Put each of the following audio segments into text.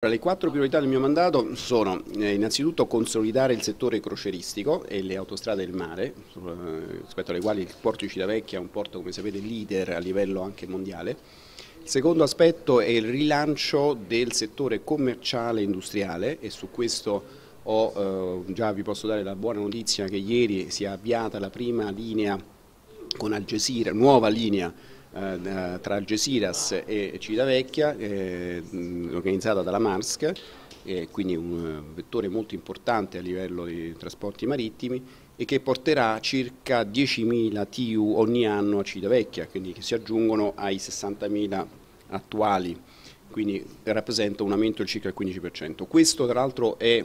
Le quattro priorità del mio mandato sono eh, innanzitutto consolidare il settore croceristico e le autostrade del mare, eh, rispetto alle quali il porto di Civitavecchia è un porto, come sapete, leader a livello anche mondiale. Il secondo aspetto è il rilancio del settore commerciale e industriale e su questo ho, eh, già vi posso dare la buona notizia che ieri si è avviata la prima linea con Algesira, nuova linea eh, tra Algeciras e Civitavecchia, eh, organizzata dalla Marsk, quindi un eh, vettore molto importante a livello di trasporti marittimi e che porterà circa 10.000 TU ogni anno a Civitavecchia, quindi che si aggiungono ai 60.000 attuali, quindi rappresenta un aumento del circa il 15%. Questo tra l'altro è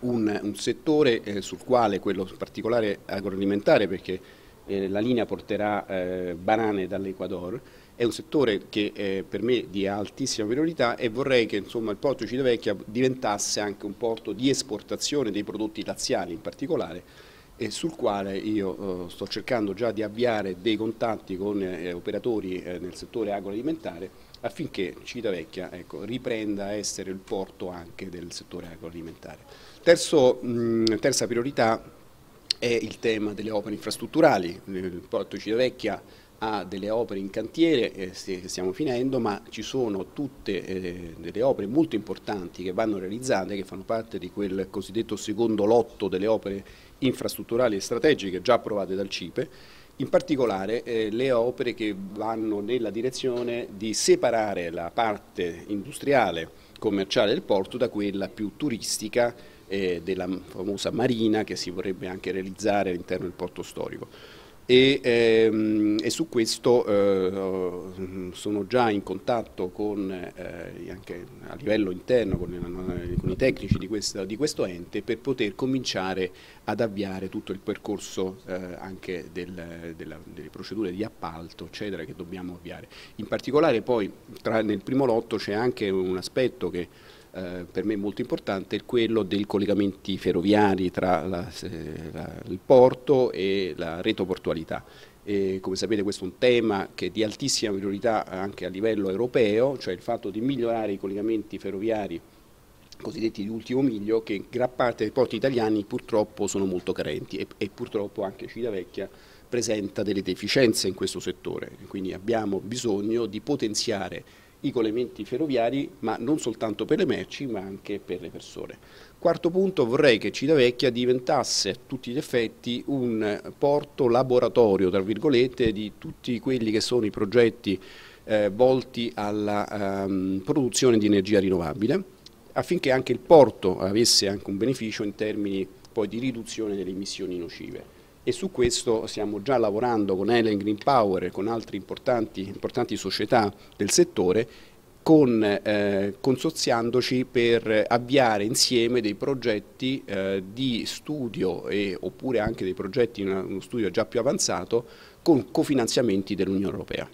un, un settore eh, sul quale quello particolare agroalimentare perché eh, la linea porterà eh, banane dall'Equador, è un settore che eh, per me di altissima priorità e vorrei che insomma, il porto Civitavecchia diventasse anche un porto di esportazione dei prodotti laziali in particolare e sul quale io eh, sto cercando già di avviare dei contatti con eh, operatori eh, nel settore agroalimentare affinché Civitavecchia ecco, riprenda a essere il porto anche del settore agroalimentare. Terzo, mh, terza priorità è il tema delle opere infrastrutturali, il eh, Porto Civitavecchia ha delle opere in cantiere che eh, stiamo finendo, ma ci sono tutte eh, delle opere molto importanti che vanno realizzate, che fanno parte di quel cosiddetto secondo lotto delle opere infrastrutturali e strategiche già approvate dal CIPE, in particolare eh, le opere che vanno nella direzione di separare la parte industriale commerciale del porto da quella più turistica eh, della famosa marina che si vorrebbe anche realizzare all'interno del porto storico. E, ehm, e su questo eh, sono già in contatto con, eh, anche a livello interno con, con i tecnici di questo, di questo, ente per poter cominciare ad avviare tutto il percorso eh, anche del, della, delle procedure di appalto eccetera che dobbiamo avviare. In particolare poi tra, nel primo lotto c'è anche un aspetto che eh, per me molto importante è quello dei collegamenti ferroviari tra la, la, il porto e la rete portualità. E come sapete questo è un tema che è di altissima priorità anche a livello europeo, cioè il fatto di migliorare i collegamenti ferroviari cosiddetti di ultimo miglio che in gran parte dei porti italiani purtroppo sono molto carenti e, e purtroppo anche Civitavecchia presenta delle deficienze in questo settore, quindi abbiamo bisogno di potenziare i collegamenti ferroviari, ma non soltanto per le merci, ma anche per le persone. Quarto punto, vorrei che Civitavecchia diventasse a tutti gli effetti un porto laboratorio, tra virgolette, di tutti quelli che sono i progetti eh, volti alla ehm, produzione di energia rinnovabile, affinché anche il porto avesse anche un beneficio in termini poi di riduzione delle emissioni nocive e su questo stiamo già lavorando con Elen Green Power e con altre importanti, importanti società del settore con, eh, consorziandoci per avviare insieme dei progetti eh, di studio e, oppure anche dei progetti in uno studio già più avanzato con cofinanziamenti dell'Unione Europea.